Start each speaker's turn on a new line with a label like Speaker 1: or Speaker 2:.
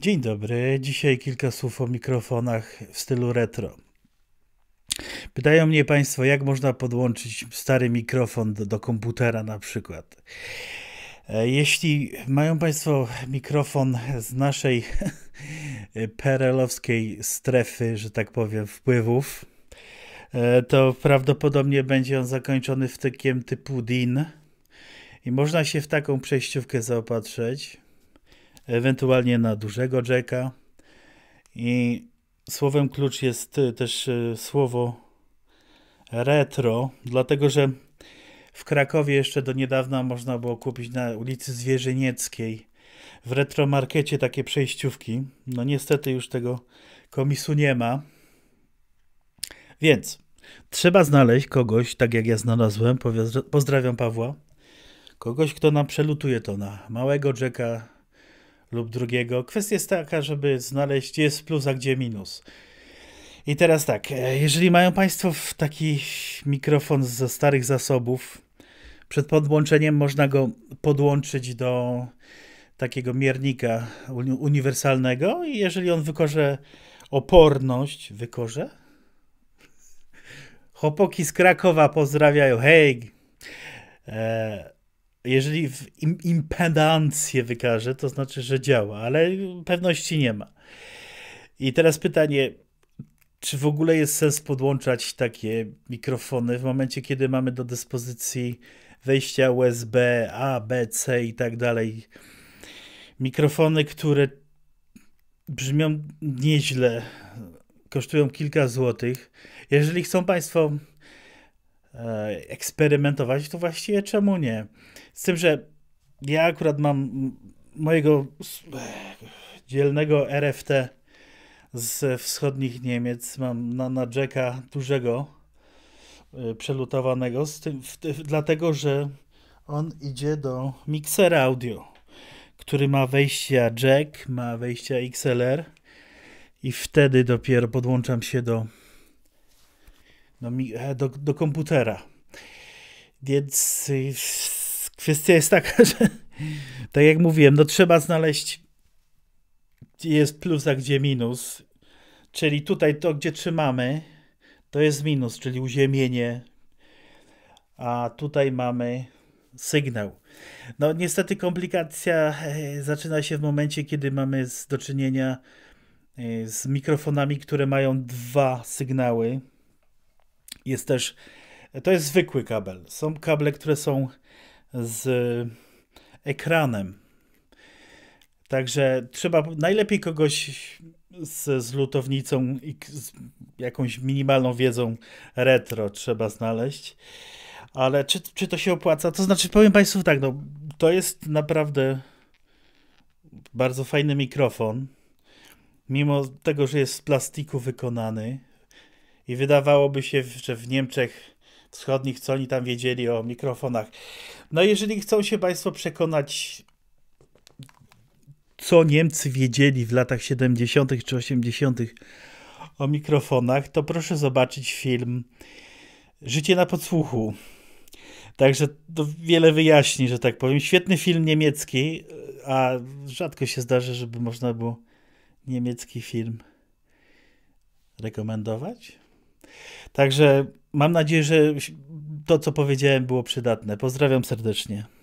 Speaker 1: Dzień dobry. Dzisiaj kilka słów o mikrofonach w stylu retro. Pytają mnie Państwo, jak można podłączyć stary mikrofon do, do komputera na przykład. E, jeśli mają Państwo mikrofon z naszej perelowskiej strefy, że tak powiem, wpływów, e, to prawdopodobnie będzie on zakończony wtykiem typu DIN i można się w taką przejściówkę zaopatrzyć ewentualnie na dużego jacka. I słowem klucz jest y, też y, słowo retro, dlatego że w Krakowie jeszcze do niedawna można było kupić na ulicy Zwierzynieckiej w retromarkecie takie przejściówki. No niestety już tego komisu nie ma. Więc trzeba znaleźć kogoś, tak jak ja znalazłem, pozdrawiam Pawła, kogoś, kto nam przelutuje to na małego Jacka lub drugiego. Kwestia jest taka, żeby znaleźć, gdzie jest plus, a gdzie minus. I teraz tak, e, jeżeli mają Państwo taki mikrofon ze starych zasobów, przed podłączeniem można go podłączyć do takiego miernika uniwersalnego i jeżeli on wykorze oporność, wykorze? Chopoki z Krakowa pozdrawiają, hej! E, jeżeli w im, impedancję wykaże, to znaczy, że działa, ale pewności nie ma. I teraz pytanie, czy w ogóle jest sens podłączać takie mikrofony w momencie, kiedy mamy do dyspozycji wejścia USB, A, B, C i tak dalej. Mikrofony, które brzmią nieźle, kosztują kilka złotych. Jeżeli chcą Państwo E, eksperymentować, to właściwie czemu nie? Z tym, że ja akurat mam mojego e, dzielnego RFT z wschodnich Niemiec, mam na, na Jacka dużego e, przelutowanego, z tym, w, dlatego że on idzie do miksera audio, który ma wejścia jack, ma wejścia XLR i wtedy dopiero podłączam się do do, no e, do, do komputera. Więc y, kwestia jest taka, że tak jak mówiłem, no trzeba znaleźć gdzie jest plus, a gdzie minus. Czyli tutaj to, gdzie trzymamy, to jest minus, czyli uziemienie, a tutaj mamy sygnał. No niestety komplikacja e, zaczyna się w momencie, kiedy mamy do czynienia e, z mikrofonami, które mają dwa sygnały. Jest też, to jest zwykły kabel. Są kable, które są z ekranem. Także trzeba najlepiej kogoś z, z lutownicą i z jakąś minimalną wiedzą retro trzeba znaleźć. Ale czy, czy to się opłaca? To znaczy, powiem Państwu tak, no, to jest naprawdę bardzo fajny mikrofon. Mimo tego, że jest z plastiku wykonany, i wydawałoby się, że w Niemczech wschodnich, co oni tam wiedzieli o mikrofonach. No jeżeli chcą się Państwo przekonać, co Niemcy wiedzieli w latach 70. czy 80. o mikrofonach, to proszę zobaczyć film Życie na podsłuchu. Także to wiele wyjaśni, że tak powiem. Świetny film niemiecki, a rzadko się zdarzy, żeby można było niemiecki film rekomendować. Także mam nadzieję, że to, co powiedziałem, było przydatne. Pozdrawiam serdecznie.